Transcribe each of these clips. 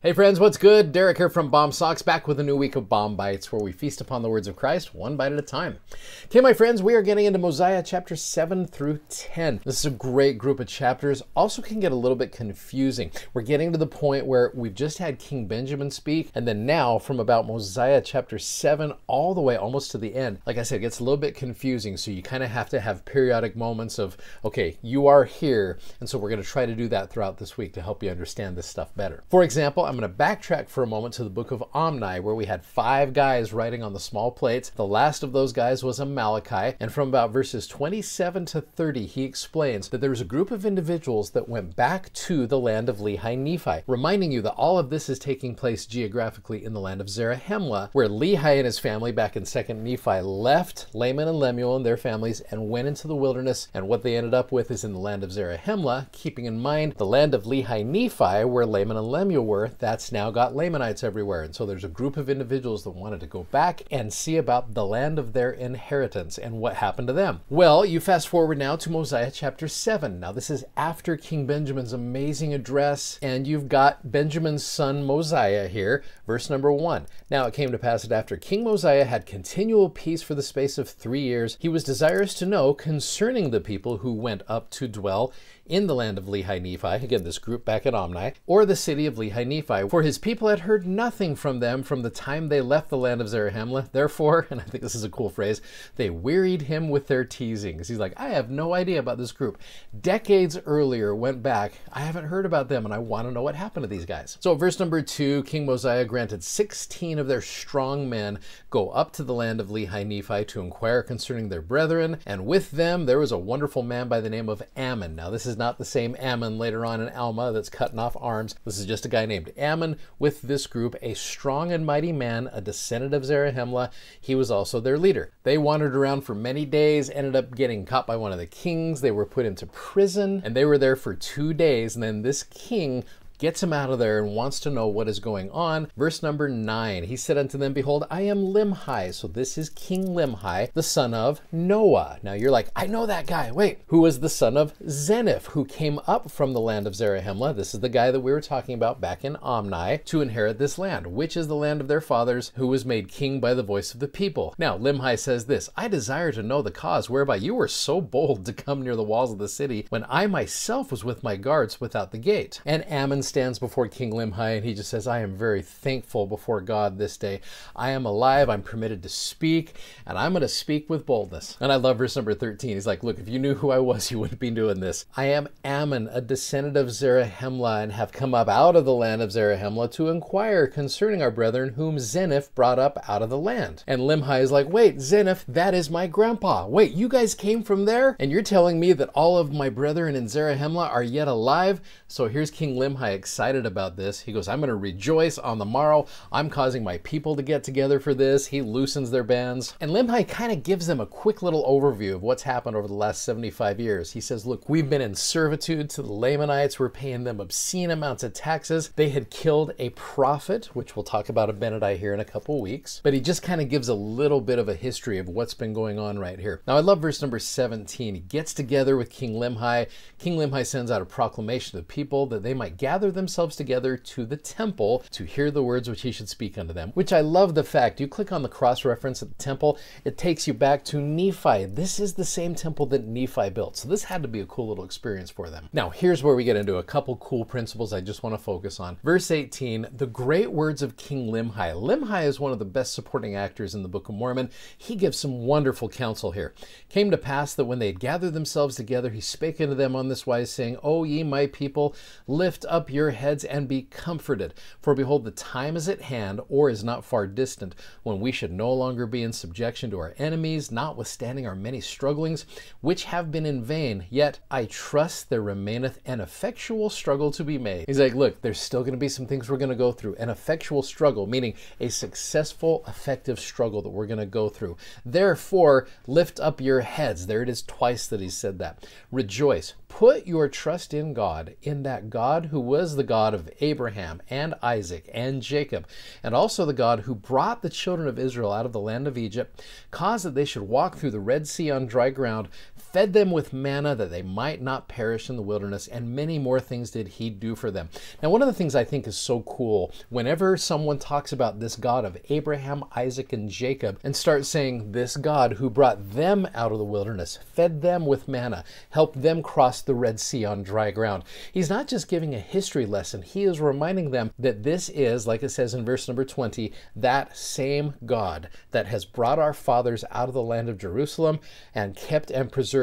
Hey friends, what's good? Derek here from Bomb Socks, back with a new week of Bomb Bites where we feast upon the words of Christ one bite at a time. Okay, my friends, we are getting into Mosiah chapter 7 through 10. This is a great group of chapters, also can get a little bit confusing. We're getting to the point where we've just had King Benjamin speak, and then now from about Mosiah chapter 7 all the way almost to the end, like I said, it gets a little bit confusing, so you kind of have to have periodic moments of, okay, you are here, and so we're going to try to do that throughout this week to help you understand this stuff better. For example, I'm going to backtrack for a moment to the book of Omni, where we had five guys writing on the small plates. The last of those guys was Amalekai, and from about verses 27 to 30, he explains that there was a group of individuals that went back to the land of Lehi Nephi, reminding you that all of this is taking place geographically in the land of Zarahemla, where Lehi and his family back in 2nd Nephi left Laman and Lemuel and their families and went into the wilderness, and what they ended up with is in the land of Zarahemla, keeping in mind the land of Lehi Nephi, where Laman and Lemuel were, that's now got Lamanites everywhere. And so there's a group of individuals that wanted to go back and see about the land of their inheritance and what happened to them. Well, you fast forward now to Mosiah chapter 7. Now, this is after King Benjamin's amazing address, and you've got Benjamin's son Mosiah here, verse number 1. Now, it came to pass that after King Mosiah had continual peace for the space of three years, he was desirous to know concerning the people who went up to dwell in the land of Lehi Nephi, again, this group back at Omni, or the city of Lehi Nephi, for his people had heard nothing from them from the time they left the land of Zarahemla. Therefore, and I think this is a cool phrase, they wearied him with their teasings. He's like, I have no idea about this group. Decades earlier went back, I haven't heard about them, and I want to know what happened to these guys. So, verse number two King Mosiah granted 16 of their strong men go up to the land of Lehi Nephi to inquire concerning their brethren, and with them there was a wonderful man by the name of Ammon. Now, this is not the same Ammon later on in Alma that's cutting off arms. This is just a guy named Ammon with this group, a strong and mighty man, a descendant of Zarahemla. He was also their leader. They wandered around for many days, ended up getting caught by one of the kings. They were put into prison and they were there for two days. And then this king gets him out of there and wants to know what is going on. Verse number 9 He said unto them, Behold, I am Limhi. So this is King Limhi, the son of Noah. Now you're like, I know that guy. Wait, who was the son of Zeniff, who came up from the land of Zarahemla. This is the guy that we were talking about back in Omni to inherit this land, which is the land of their fathers, who was made king by the voice of the people. Now, Limhi says this I desire to know the cause whereby you were so bold to come near the walls of the city when I myself was with my guards without the gate. And Ammon stands before King Limhi and he just says, I am very thankful before God this day. I am alive. I'm permitted to speak, and I'm going to speak with boldness. And I love verse number 13. He's like, Look, if you knew who I was, you wouldn't be doing this. I am Ammon, a descendant of Zarahemla, and have come up out of the land of Zarahemla to inquire concerning our brethren whom Zeniff brought up out of the land. And Limhi is like, Wait, Zeniff, that is my grandpa. Wait, you guys came from there? And you're telling me that all of my brethren in Zarahemla are yet alive? So here's King Limhi excited about this. He goes, I'm going to rejoice on the morrow. I'm causing my people to get together for this. He loosens their bands. And Limhi kind of gives them a quick little overview of what's happened over the last 75 years. He says, Look, we've been in servitude to the Lamanites. We're paying them obscene amounts of taxes. They had killed a prophet, which we'll talk about Abinadi here in a couple weeks. But he just kind of gives a little bit of a history of what's been going on right here. Now, I love verse number 17. He gets together with King Limhi. King Limhi sends out a proclamation to the people that they might gather gather themselves together to the temple to hear the words which he should speak unto them. Which I love the fact. You click on the cross reference at the temple, it takes you back to Nephi. This is the same temple that Nephi built. So this had to be a cool little experience for them. Now, here's where we get into a couple cool principles I just want to focus on. Verse 18 The great words of King Limhi. Limhi is one of the best supporting actors in the Book of Mormon. He gives some wonderful counsel here. Came to pass that when they had gathered themselves together, he spake unto them on this wise, saying, O ye my people, lift up your your heads and be comforted. For behold, the time is at hand, or is not far distant, when we should no longer be in subjection to our enemies, notwithstanding our many strugglings, which have been in vain. Yet I trust there remaineth an effectual struggle to be made. He's like, look, there's still going to be some things we're going to go through. An effectual struggle, meaning a successful, effective struggle that we're going to go through. Therefore, lift up your heads. There it is twice that he said that. Rejoice put your trust in God, in that God who was the God of Abraham and Isaac and Jacob, and also the God who brought the children of Israel out of the land of Egypt, caused that they should walk through the Red Sea on dry ground, fed them with manna that they might not perish in the wilderness, and many more things did he do for them. Now, one of the things I think is so cool whenever someone talks about this God of Abraham, Isaac, and Jacob and starts saying, This God who brought them out of the wilderness, fed them with manna, helped them cross the Red Sea on dry ground, he's not just giving a history lesson, he is reminding them that this is, like it says in verse number 20, that same God that has brought our fathers out of the land of Jerusalem and kept and preserved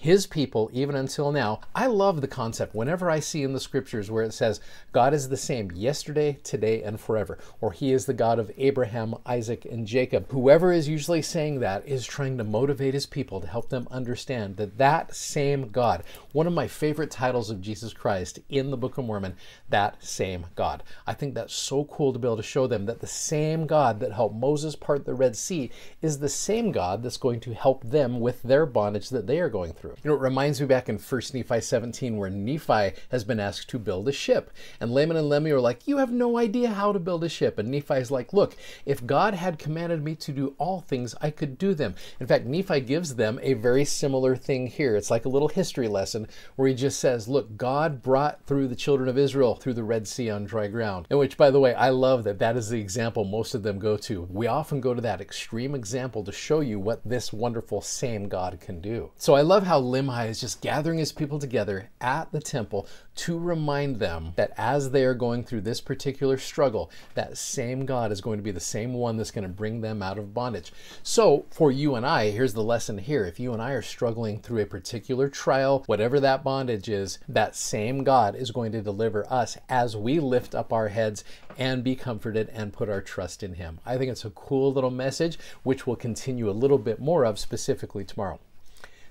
his people even until now. I love the concept whenever I see in the scriptures where it says, God is the same yesterday, today, and forever, or He is the God of Abraham, Isaac, and Jacob. Whoever is usually saying that is trying to motivate his people to help them understand that that same God, one of my favorite titles of Jesus Christ in the Book of Mormon, that same God. I think that's so cool to be able to show them that the same God that helped Moses part the Red Sea is the same God that's going to help them with their bondage that they they are going through. You know, it reminds me back in First Nephi 17 where Nephi has been asked to build a ship. And Laman and Lemuel are like, You have no idea how to build a ship. And Nephi is like, Look, if God had commanded me to do all things, I could do them. In fact, Nephi gives them a very similar thing here. It's like a little history lesson where he just says, Look, God brought through the children of Israel through the Red Sea on dry ground. And which, by the way, I love that that is the example most of them go to. We often go to that extreme example to show you what this wonderful same God can do. So so I love how Limhi is just gathering his people together at the temple to remind them that as they are going through this particular struggle, that same God is going to be the same one that's going to bring them out of bondage. So for you and I, here's the lesson here. If you and I are struggling through a particular trial, whatever that bondage is, that same God is going to deliver us as we lift up our heads and be comforted and put our trust in Him. I think it's a cool little message, which we'll continue a little bit more of specifically tomorrow.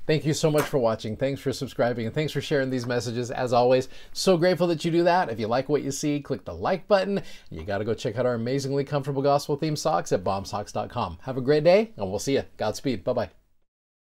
Thank you so much for watching. Thanks for subscribing and thanks for sharing these messages. As always, so grateful that you do that. If you like what you see, click the like button. You got to go check out our amazingly comfortable gospel themed socks at bombsocks.com. Have a great day and we'll see you. Godspeed. Bye bye.